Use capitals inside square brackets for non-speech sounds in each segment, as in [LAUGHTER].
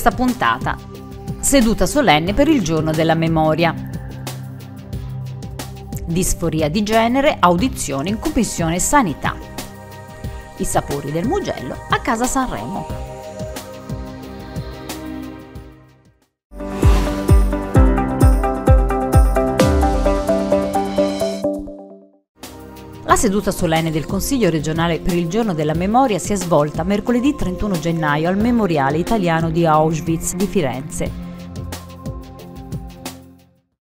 questa puntata, seduta solenne per il giorno della memoria. Disforia di genere, audizione in Commissione Sanità. I sapori del Mugello a Casa Sanremo. La seduta solenne del Consiglio regionale per il giorno della memoria si è svolta mercoledì 31 gennaio al Memoriale Italiano di Auschwitz di Firenze.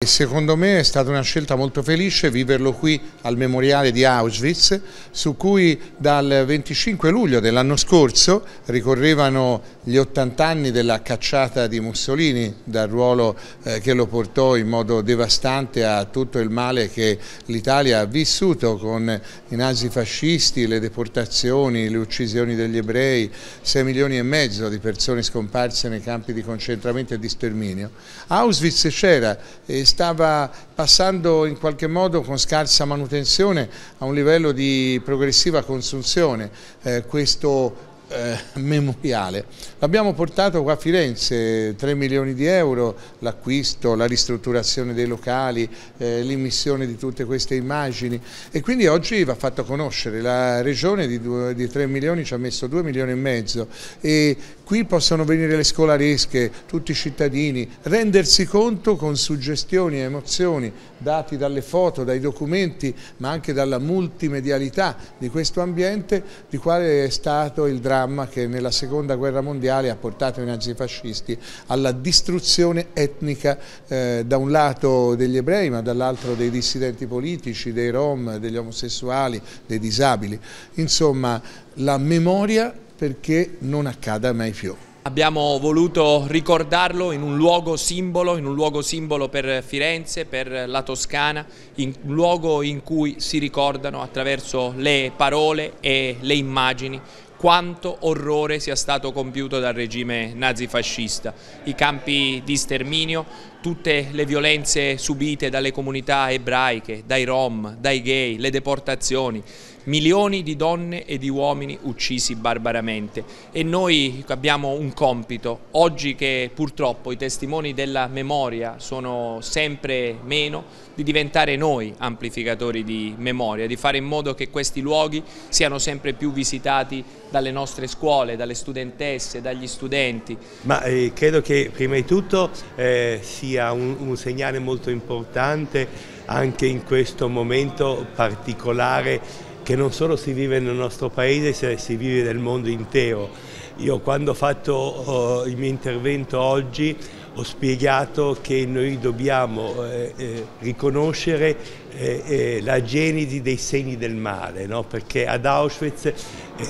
Secondo me è stata una scelta molto felice viverlo qui al memoriale di Auschwitz su cui dal 25 luglio dell'anno scorso ricorrevano gli 80 anni della cacciata di Mussolini dal ruolo eh, che lo portò in modo devastante a tutto il male che l'Italia ha vissuto con i nazifascisti, le deportazioni, le uccisioni degli ebrei, 6 milioni e mezzo di persone scomparse nei campi di concentramento e di sterminio. Auschwitz c'era e stava passando in qualche modo con scarsa manutenzione a un livello di progressiva consunzione. Eh, questo eh, memoriale. L'abbiamo portato qua a Firenze, 3 milioni di euro, l'acquisto, la ristrutturazione dei locali, eh, l'immissione di tutte queste immagini e quindi oggi va fatto conoscere. La regione di, 2, di 3 milioni ci ha messo 2 milioni e mezzo e qui possono venire le scolaresche, tutti i cittadini, rendersi conto con suggestioni e emozioni dati dalle foto, dai documenti, ma anche dalla multimedialità di questo ambiente di quale è stato il dramma dramma che nella seconda guerra mondiale ha portato i nazifascisti alla distruzione etnica eh, da un lato degli ebrei ma dall'altro dei dissidenti politici, dei rom, degli omosessuali, dei disabili. Insomma la memoria perché non accada mai più. Abbiamo voluto ricordarlo in un luogo simbolo, in un luogo simbolo per Firenze, per la Toscana, in un luogo in cui si ricordano attraverso le parole e le immagini quanto orrore sia stato compiuto dal regime nazifascista. I campi di sterminio, tutte le violenze subite dalle comunità ebraiche, dai rom, dai gay, le deportazioni, milioni di donne e di uomini uccisi barbaramente e noi abbiamo un compito, oggi che purtroppo i testimoni della memoria sono sempre meno, di diventare noi amplificatori di memoria, di fare in modo che questi luoghi siano sempre più visitati dalle nostre scuole, dalle studentesse, dagli studenti. Ma eh, credo che prima di tutto eh, sia un, un segnale molto importante anche in questo momento particolare che non solo si vive nel nostro paese, si vive nel mondo intero. Io quando ho fatto oh, il mio intervento oggi ho spiegato che noi dobbiamo eh, eh, riconoscere eh, eh la genesi dei segni del male, no? perché ad Auschwitz eh,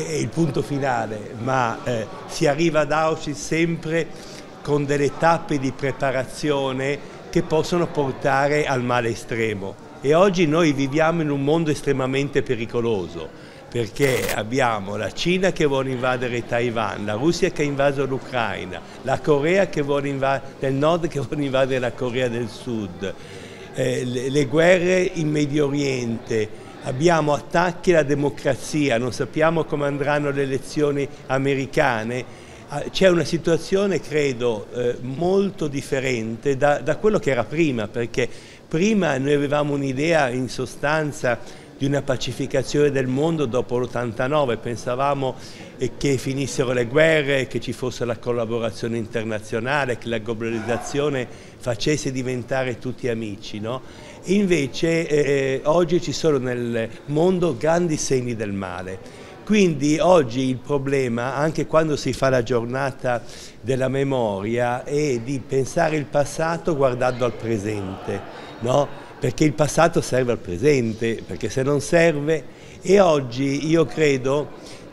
è il punto finale, ma eh, si arriva ad Auschwitz sempre con delle tappe di preparazione che possono portare al male estremo e oggi noi viviamo in un mondo estremamente pericoloso perché abbiamo la Cina che vuole invadere Taiwan, la Russia che ha invaso l'Ucraina, la Corea del Nord che [LAUGHS] vuole invadere la Corea del Sud, eh, le, le guerre in Medio Oriente, abbiamo attacchi alla democrazia, non sappiamo come andranno le elezioni americane. Ah, c'è una situazione, credo, eh, molto differente da, da quello che era prima, perché Prima noi avevamo un'idea in sostanza di una pacificazione del mondo dopo l'89, pensavamo eh, che finissero le guerre, che ci fosse la collaborazione internazionale, che la globalizzazione facesse diventare tutti amici. No? Invece eh, eh, oggi ci sono nel mondo grandi segni del male. Quindi oggi il problema, anche quando si fa la giornata della memoria, è di pensare il passato guardando al presente no? perché il passato serve al presente, perché se non serve e oggi io credo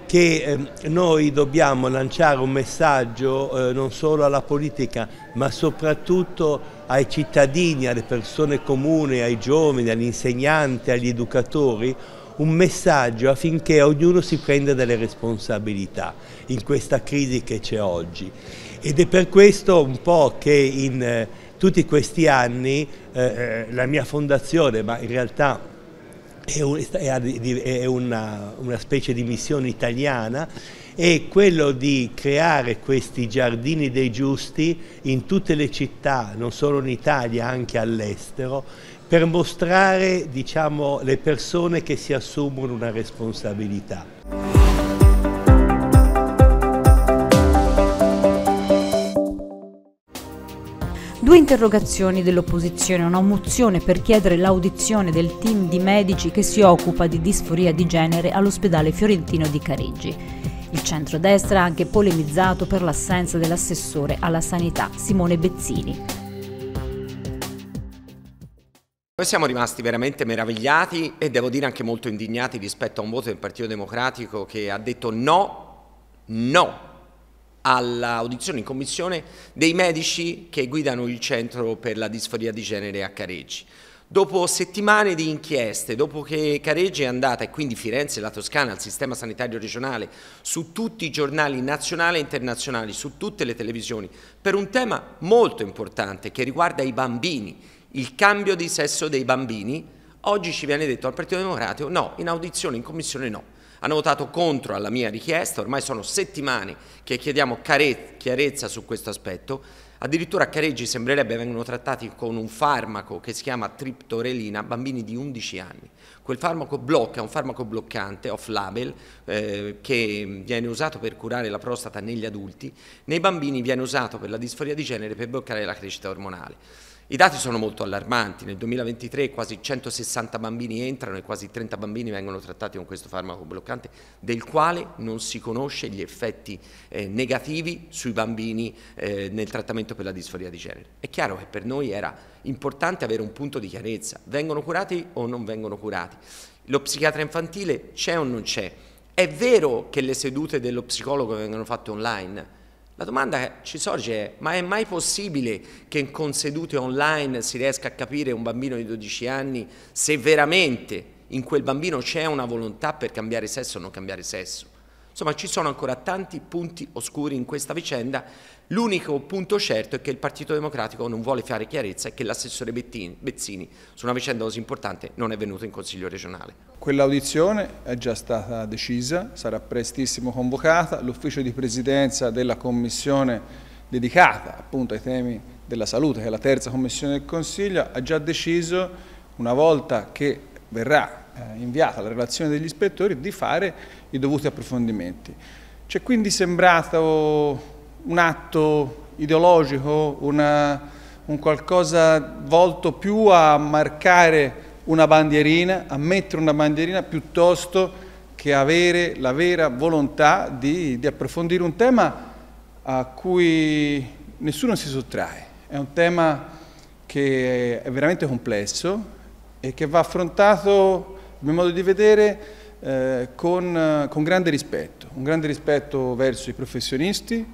che ehm, noi dobbiamo lanciare un messaggio eh, non solo alla politica ma soprattutto ai cittadini, alle persone comuni, ai giovani, agli insegnanti, agli educatori un messaggio affinché ognuno si prenda delle responsabilità in questa crisi che c'è oggi ed è per questo un po' che in eh, tutti questi anni eh, eh, la mia fondazione, ma in realtà è, un, è una, una specie di missione italiana, è quello di creare questi giardini dei giusti in tutte le città, non solo in Italia, anche all'estero, per mostrare diciamo, le persone che si assumono una responsabilità. Due interrogazioni dell'opposizione, una mozione per chiedere l'audizione del team di medici che si occupa di disforia di genere all'ospedale fiorentino di Careggi. Il centrodestra ha anche polemizzato per l'assenza dell'assessore alla sanità Simone Bezzini. Noi siamo rimasti veramente meravigliati e devo dire anche molto indignati rispetto a un voto del Partito Democratico che ha detto no, no all'audizione in commissione dei medici che guidano il centro per la disforia di genere a Careggi. Dopo settimane di inchieste, dopo che Careggi è andata e quindi Firenze e la Toscana al sistema sanitario regionale, su tutti i giornali nazionali e internazionali, su tutte le televisioni, per un tema molto importante che riguarda i bambini, il cambio di sesso dei bambini, oggi ci viene detto al Partito Democratico no, in audizione, in commissione no hanno votato contro alla mia richiesta, ormai sono settimane che chiediamo chiarezza su questo aspetto, addirittura a Careggi sembrerebbe vengono trattati con un farmaco che si chiama triptorelina bambini di 11 anni. Quel farmaco blocca, è un farmaco bloccante, off label, eh, che viene usato per curare la prostata negli adulti, nei bambini viene usato per la disforia di genere per bloccare la crescita ormonale. I dati sono molto allarmanti, nel 2023 quasi 160 bambini entrano e quasi 30 bambini vengono trattati con questo farmaco bloccante, del quale non si conosce gli effetti eh, negativi sui bambini eh, nel trattamento per la disforia di genere. È chiaro che per noi era importante avere un punto di chiarezza, vengono curati o non vengono curati? Lo psichiatra infantile c'è o non c'è? È vero che le sedute dello psicologo vengono fatte online? La domanda che ci sorge è, ma è mai possibile che con sedute online si riesca a capire un bambino di 12 anni se veramente in quel bambino c'è una volontà per cambiare sesso o non cambiare sesso? Insomma, ci sono ancora tanti punti oscuri in questa vicenda L'unico punto certo è che il Partito Democratico non vuole fare chiarezza e che l'assessore Bezzini su una vicenda così importante non è venuto in Consiglio regionale. Quell'audizione è già stata decisa, sarà prestissimo convocata, l'ufficio di presidenza della commissione dedicata appunto ai temi della salute, che è la terza commissione del Consiglio, ha già deciso una volta che verrà eh, inviata la relazione degli ispettori di fare i dovuti approfondimenti. C'è quindi sembrato un atto ideologico, una, un qualcosa volto più a marcare una bandierina, a mettere una bandierina piuttosto che avere la vera volontà di, di approfondire un tema a cui nessuno si sottrae. È un tema che è veramente complesso e che va affrontato, a mio modo di vedere, eh, con, con grande rispetto, un grande rispetto verso i professionisti,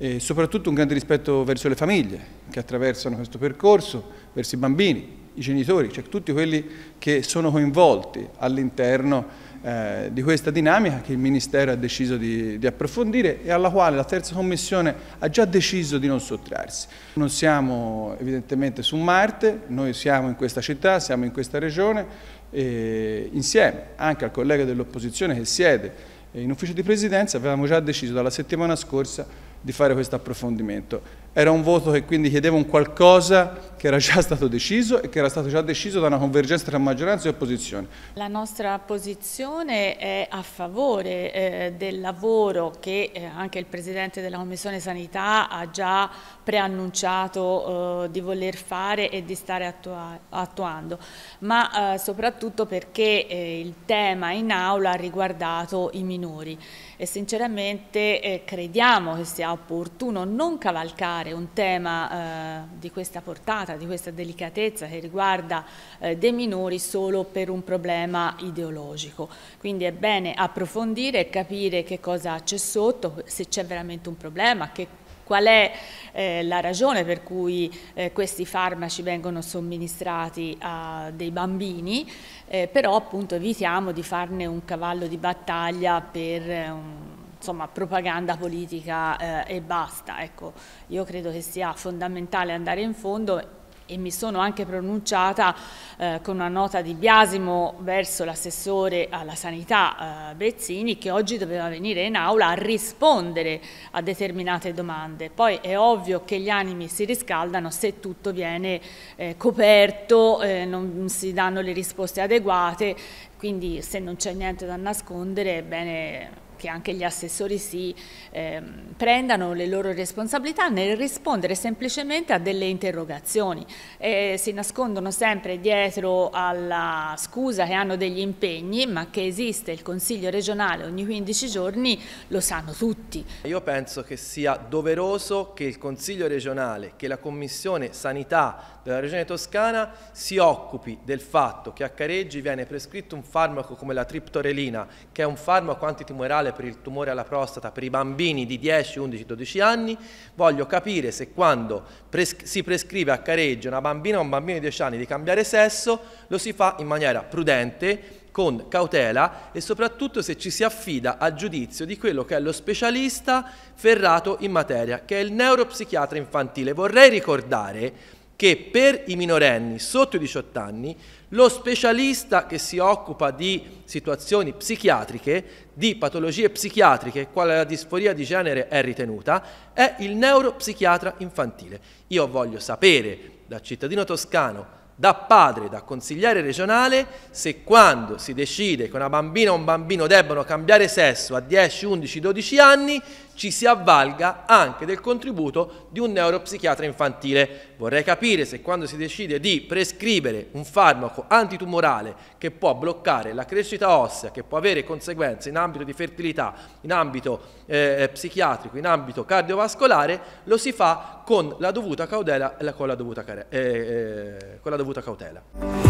e soprattutto un grande rispetto verso le famiglie che attraversano questo percorso, verso i bambini, i genitori, cioè tutti quelli che sono coinvolti all'interno eh, di questa dinamica che il Ministero ha deciso di, di, approfondire e alla quale la terza commissione ha già deciso di non sottrarsi. Non siamo evidentemente su Marte, noi siamo in questa città, siamo in questa regione, e insieme anche al collega dell'opposizione che siede in ufficio di presidenza avevamo già deciso dalla settimana scorsa di fare questo approfondimento. Era un voto che quindi chiedeva un qualcosa che era già [LAUGHS] stato deciso e che era stato già deciso da una convergenza tra maggioranza e opposizione. La nostra posizione è a favore eh, del lavoro che eh, anche il Presidente della Commissione Sanità ha già preannunciato eh, di voler fare e di stare attua attuando, ma eh, soprattutto perché eh, il tema in aula ha riguardato i minori e sinceramente eh, crediamo che sia sia opportuno non cavalcare un tema eh, di questa portata, di questa delicatezza che riguarda eh, dei minori solo per un problema ideologico. Quindi è bene approfondire e capire che cosa c'è sotto, se c'è veramente un problema, che qual è eh, la ragione per cui eh, questi farmaci vengono somministrati a dei bambini, eh, però appunto evitiamo di farne un cavallo di battaglia per eh, un insomma, propaganda politica eh, e basta. Ecco, io credo che sia fondamentale andare in fondo e mi sono anche pronunciata eh, con una nota di biasimo verso l'assessore alla sanità eh, Bezzini che oggi doveva venire in aula a rispondere a determinate domande. Poi è ovvio che gli animi si riscaldano se tutto viene eh, coperto, eh, non si danno le risposte adeguate, quindi se non c'è niente da nascondere è bene che anche gli assessori si eh, prendano le loro responsabilità nel rispondere semplicemente a delle interrogazioni. Eh, si nascondono sempre dietro alla scusa che hanno degli impegni, ma che esiste il Consiglio regionale ogni 15 giorni lo sanno tutti. Io penso che sia doveroso che il Consiglio regionale, che la Commissione Sanità della Regione Toscana si occupi del fatto che a Careggi viene prescritto un farmaco come la triptorelina, che è un farmaco antitumorale per il tumore alla prostata per i bambini di 10, 11, 12 anni, voglio capire se quando pres si prescrive a Careggi una bambina o un bambino di 10 anni di cambiare sesso, lo si fa in maniera prudente con cautela e soprattutto se ci si affida al giudizio di quello che è lo specialista ferrato in materia, che è il neuropsichiatra infantile. Vorrei ricordare che per i minorenni sotto i 18 anni lo specialista che si occupa di situazioni psichiatriche, di patologie psichiatriche, quale la disforia di genere è ritenuta, è il neuropsichiatra infantile. Io voglio sapere da cittadino toscano, da padre, da consigliere regionale, se quando si decide che una bambina o un bambino debbano cambiare sesso a 10, 11, 12 anni, ci si avvalga anche del contributo di un neuropsichiatra infantile. Vorrei capire se quando si decide di prescrivere un farmaco antitumorale che può bloccare la crescita ossea, che può avere conseguenze in ambito di fertilità, in ambito eh, psichiatrico, in ambito cardiovascolare, lo si fa con la dovuta cautela. con la dovuta, eh, eh, con la dovuta cautela.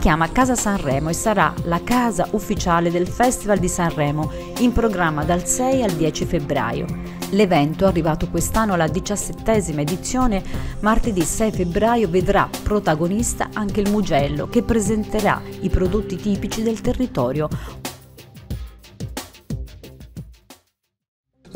si chiama Casa Sanremo e sarà la casa ufficiale del Festival di Sanremo in programma dal 6 al 10 febbraio. L'evento, arrivato quest'anno alla diciassettesima edizione, martedì 6 febbraio vedrà protagonista anche il Mugello che presenterà i prodotti tipici del territorio,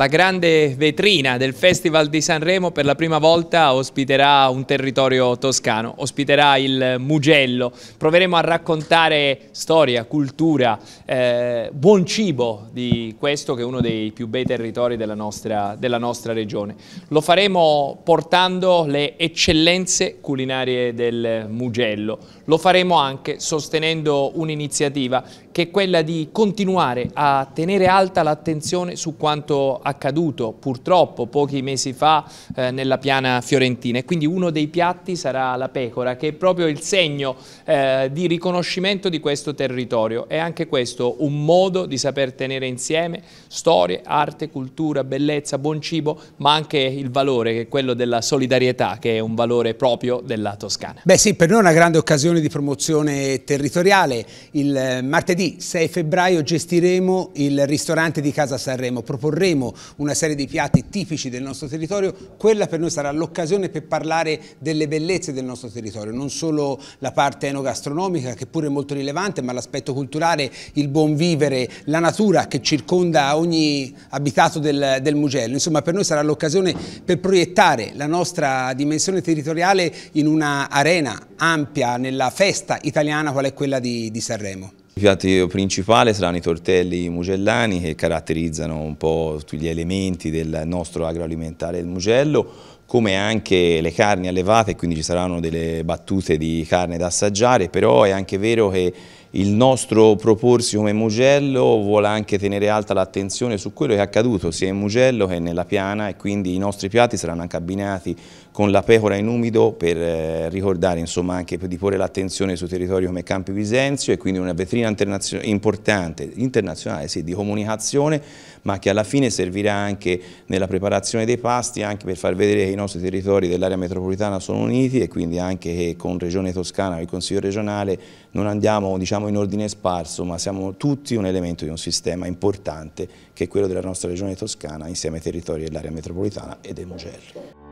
La grande vetrina del Festival di Sanremo per la prima volta ospiterà un territorio toscano, ospiterà il Mugello. Proveremo a raccontare storia, cultura, eh, buon cibo di questo che è uno dei più bei territori della nostra, della nostra regione. Lo faremo portando le eccellenze culinarie del Mugello, lo faremo anche sostenendo un'iniziativa che è quella di continuare a tenere alta l'attenzione su quanto accaduto purtroppo pochi mesi fa eh, nella piana fiorentina e quindi uno dei piatti sarà la pecora che è proprio il segno eh, di riconoscimento di questo territorio. È anche questo un modo di saper tenere insieme storie, arte, cultura, bellezza, buon cibo ma anche il valore che è quello della solidarietà che è un valore proprio della Toscana. Beh sì, per noi è una grande occasione di promozione territoriale. Il eh, martedì 6 febbraio gestiremo il ristorante di Casa Sanremo, proporremo una serie di piatti tipici del nostro territorio, quella per noi sarà l'occasione per parlare delle bellezze del nostro territorio, non solo la parte enogastronomica che pure è molto rilevante, ma l'aspetto culturale, il buon vivere, la natura che circonda ogni abitato del, del Mugello. Insomma, per noi sarà l'occasione per proiettare la nostra dimensione territoriale in una arena ampia nella della festa italiana qual è quella di, di Sanremo. Il piatto principale saranno i tortelli mugellani che caratterizzano un po' tutti gli elementi del nostro agroalimentare del Mugello, come anche le carni allevate, quindi ci saranno delle battute di carne da assaggiare, però è anche vero che il nostro proporsi come Mugello vuole anche tenere alta l'attenzione su quello che è accaduto sia in Mugello che nella Piana e quindi i nostri piatti saranno anche abbinati con la pecora in umido per eh, ricordare insomma anche di porre l'attenzione su territori come Campi Bisenzio e quindi una vetrina internazio importante, internazionale sì, di comunicazione ma che alla fine servirà anche nella preparazione dei pasti, anche per far vedere che i nostri territori dell'area metropolitana sono uniti e quindi anche che con Regione Toscana e il Consiglio regionale non andiamo diciamo, in ordine sparso, ma siamo tutti un elemento di un sistema importante che è quello della nostra Regione Toscana insieme ai territori dell'area metropolitana e del Mugello.